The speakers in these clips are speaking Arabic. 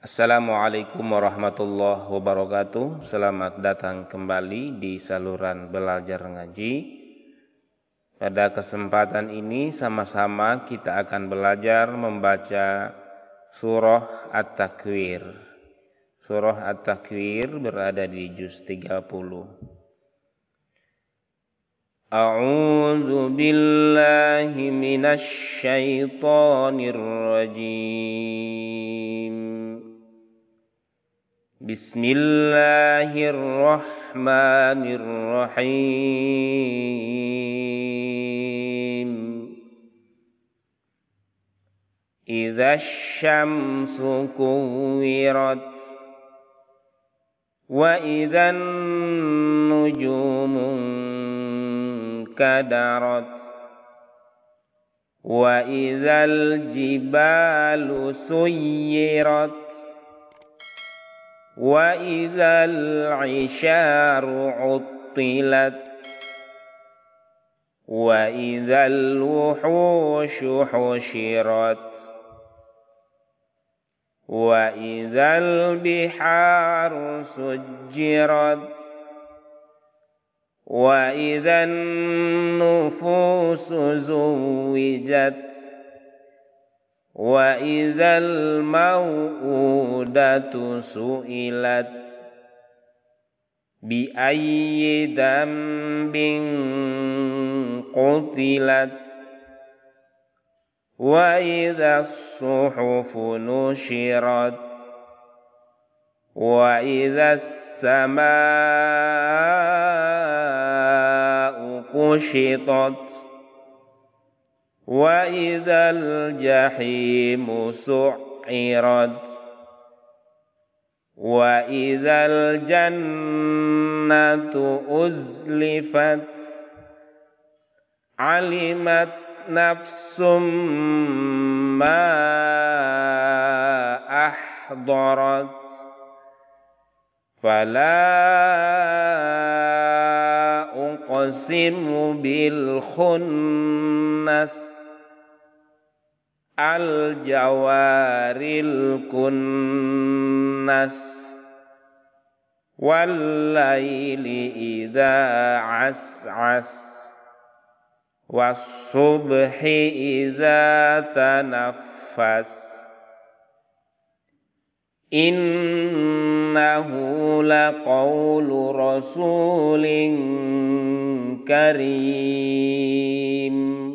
Assalamualaikum warahmatullahi wabarakatuh. Selamat datang kembali di saluran belajar ngaji. Pada kesempatan ini sama-sama kita akan belajar membaca surah At-Takwir. Surah At-Takwir berada di juz 30. A'udzu billahi minasy syaithanir rajim. بسم الله الرحمن الرحيم إذا الشمس كورت وإذا النجوم انكدرت وإذا الجبال سيرت وإذا العشار عطلت وإذا الوحوش حشرت وإذا البحار سجرت وإذا النفوس زوجت وإذا الموءودة سئلت بأي ذنب قتلت وإذا الصحف نشرت وإذا السماء كشطت وإذا الجحيم سعرت وإذا الجنة أزلفت علمت نفس ما أحضرت فلا أقسم بالخنس الجوار الكنس والليل إذا عسعس والصبح إذا تنفس إنه لقول رسول كريم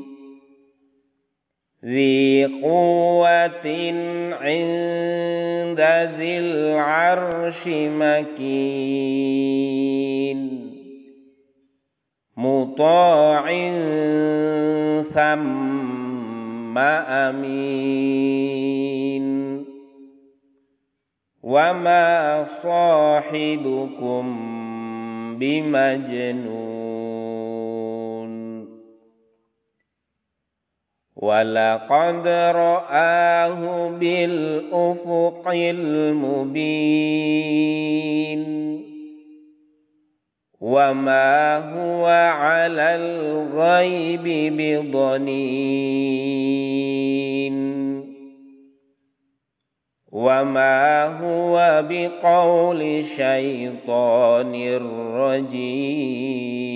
ذي بِقُوَّةٍ عِندَ ذِي الْعَرْشِ مَكِينٍ مُطَاعٍ ثَمَّ أَمِينٍ وَمَا صَاحِبُكُم بِمَجْنُونٍ ولقد رآه بالأفق المبين وما هو على الغيب بضنين وما هو بقول شيطان الرجيم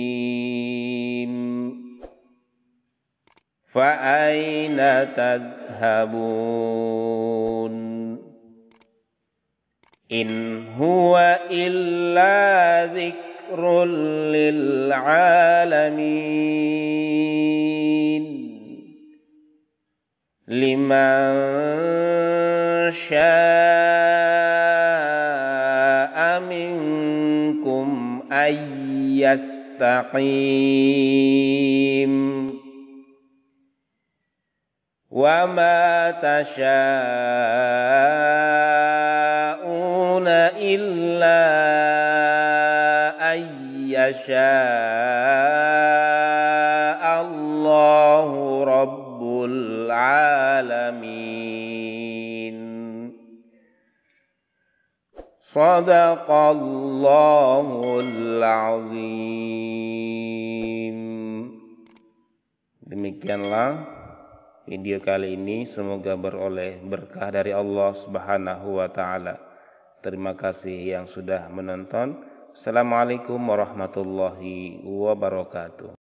فأين تذهبون إن هو إلا ذكر للعالمين لمن شاء منكم أن يستقيم وما تشاءون إلا أن يشاء الله رب العالمين صدق الله العظيم demikianlah video kali ini semoga beroleh berkah dari Allah Subhanahu wa taala. Terima kasih yang sudah menonton. Assalamualaikum warahmatullahi wabarakatuh.